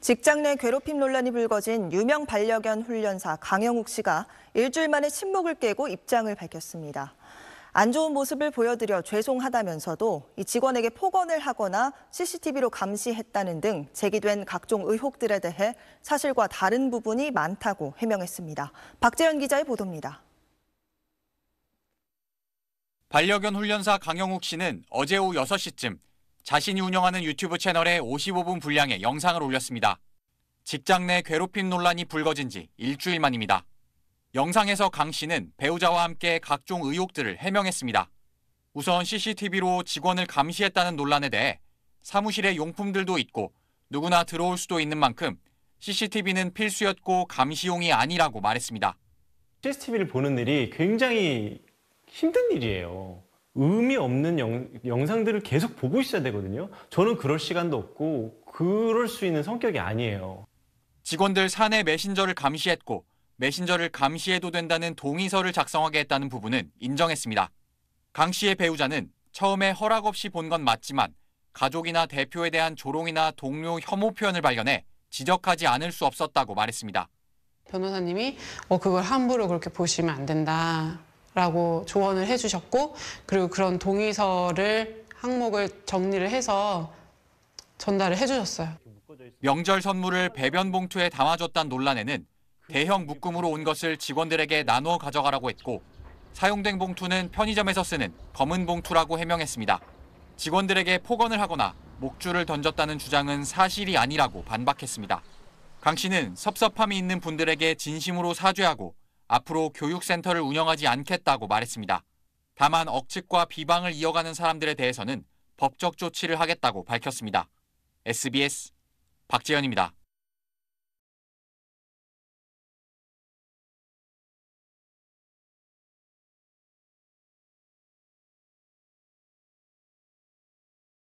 직장 내 괴롭힘 논란이 불거진 유명 반려견 훈련사 강영욱 씨가 일주일 만에 침묵을 깨고 입장을 밝혔습니다. 안 좋은 모습을 보여드려 죄송하다면서도 이 직원에게 폭언을 하거나 CCTV로 감시했다는 등 제기된 각종 의혹들에 대해 사실과 다른 부분이 많다고 해명했습니다. 박재현 기자의 보도입니다. 반려견 훈련사 강영욱 씨는 어제 오후 6시쯤 자신이 운영하는 유튜브 채널에 55분 분량의 영상을 올렸습니다. 직장 내 괴롭힘 논란이 불거진 지 일주일 만입니다. 영상에서 강 씨는 배우자와 함께 각종 의혹들을 해명했습니다. 우선 CCTV로 직원을 감시했다는 논란에 대해 사무실에 용품들도 있고 누구나 들어올 수도 있는 만큼 CCTV는 필수였고 감시용이 아니라고 말했습니다. CCTV를 보는 일이 굉장히 힘든 일이에요. 의미 없는 영, 상들을 계속 보고 있어야 되거든요. 저는 그럴 시간도 없고 그럴 수 있는 성격이 아니에요. 직원들 사내 메신저를 감시했고 메신저를 감시해도 된다는 동의서를 작성하게 했다는 부분은 인정했습니다. 강 씨의 배우자는 처음에 허락 없이 본 건 맞지만 가족이나 대표에 대한 조롱이나 동료 혐오 표현을 발견해 지적하지 않을 수 없었다고 말했습니다. 변호사님이 어, 그걸 함부로 그렇게 보시면 안 된다. 라고 조언을 해주셨고 그리고 그런 동의서를 항목을 정리를 해서 전달을 해주셨어요. 명절 선물을 배변 봉투에 담아줬다는 논란에는 대형 묶음으로 온 것을 직원들에게 나눠 가져가라고 했고 사용된 봉투는 편의점에서 쓰는 검은 봉투라고 해명했습니다. 직원들에게 폭언을 하거나 목줄을 던졌다는 주장은 사실이 아니라고 반박했습니다. 강 씨는 섭섭함이 있는 분들에게 진심으로 사죄하고 앞으로 교육센터를 운영하지 않겠다고 말했습니다. 다만 억측과 비방을 이어가는 사람들에 대해서는 법적 조치를 하겠다고 밝혔습니다. SBS 박재현입니다.